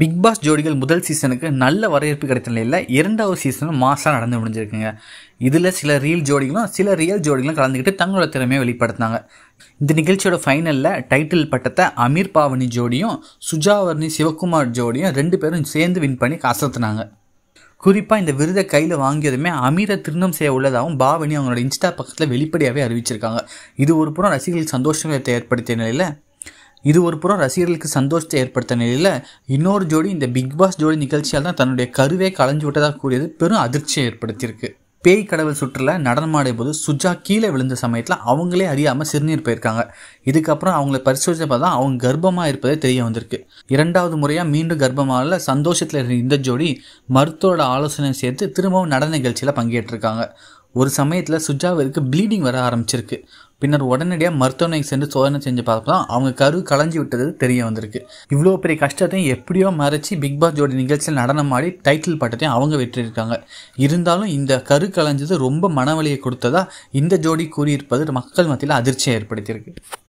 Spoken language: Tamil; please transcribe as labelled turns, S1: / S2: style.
S1: பிக் பாஸ் ஜோடிகள் முதல் சீசனுக்கு நல்ல வரவேற்பு கிடைத்த நிலையில் இரண்டாவது சீசனும் மாசாக நடந்து முடிஞ்சிருக்குங்க இதில் சில ரீல் ஜோடிகளும் சில ரியல் ஜோடிகளும் கலந்துக்கிட்டு தங்களோட திறமையை வெளிப்படுத்தினாங்க இந்த நிகழ்ச்சியோட ஃபைனலில் டைட்டில் பட்டத்தை அமீர் பாவனி ஜோடியும் சுஜாவர்ணி சிவகுமார் ஜோடியும் ரெண்டு பேரும் சேர்ந்து வின் பண்ணி அசத்துனாங்க குறிப்பாக இந்த விருதை கையில் வாங்கியதுமே அமீரை திருமணம் செய்ய உள்ளதாகவும் பாவனி அவங்களோட இன்ஸ்டா பக்கத்தில் வெளிப்படையாகவே அறிவிச்சிருக்காங்க இது ஒரு புறம் ரசிகர்கள் சந்தோஷத்தை ஏற்படுத்திய நிலையில் இது ஒரு புறம் ரசிகர்களுக்கு சந்தோஷத்தை ஏற்படுத்த நிலையில் இன்னொரு ஜோடி இந்த பிக் பாஸ் ஜோடி நிகழ்ச்சியால் தான் தன்னுடைய கருவே களைஞ்சு விட்டதாக கூடியது பெரும் அதிர்ச்சியை ஏற்படுத்தியிருக்கு பேய் கடவுள் சுற்றில் நடனமாடிய போது சுஜா கீழே விழுந்த சமயத்தில் அவங்களே அறியாமல் சிறுநீர் போயிருக்காங்க இதுக்கப்புறம் அவங்கள பரிசோதிச்சப்போ தான் அவங்க கர்ப்பமாக இருப்பதே தெரிய வந்திருக்கு இரண்டாவது முறையாக மீண்டும் கர்ப்பமாக சந்தோஷத்தில் இருந்த இந்த ஜோடி மருத்துவோட ஆலோசனை சேர்த்து திரும்பவும் நடன நிகழ்ச்சியில் பங்கேற்றிருக்காங்க ஒரு சமயத்தில் சுஜாவிற்கு ப்ளீடிங் வர ஆரம்பிச்சிருக்கு பின்னர் உடனடியாக மருத்துவமனைக்கு சென்று சோதனை செஞ்சு பார்த்தா அவங்க கரு களைஞ்சி விட்டது தெரிய வந்திருக்கு இவ்வளோ பெரிய கஷ்டத்தையும் எப்படியோ மறைச்சி பிக் பாஸ் ஜோடி நிகழ்ச்சியில் நடனமாடி டைட்டில் பட்டத்தையும் அவங்க வெற்றியிருக்காங்க இருந்தாலும் இந்த கரு களைஞ்சது ரொம்ப மனவழியை கொடுத்ததா இந்த ஜோடி கூறியிருப்பது மக்கள் மத்தியில் அதிர்ச்சியை ஏற்படுத்தியிருக்கு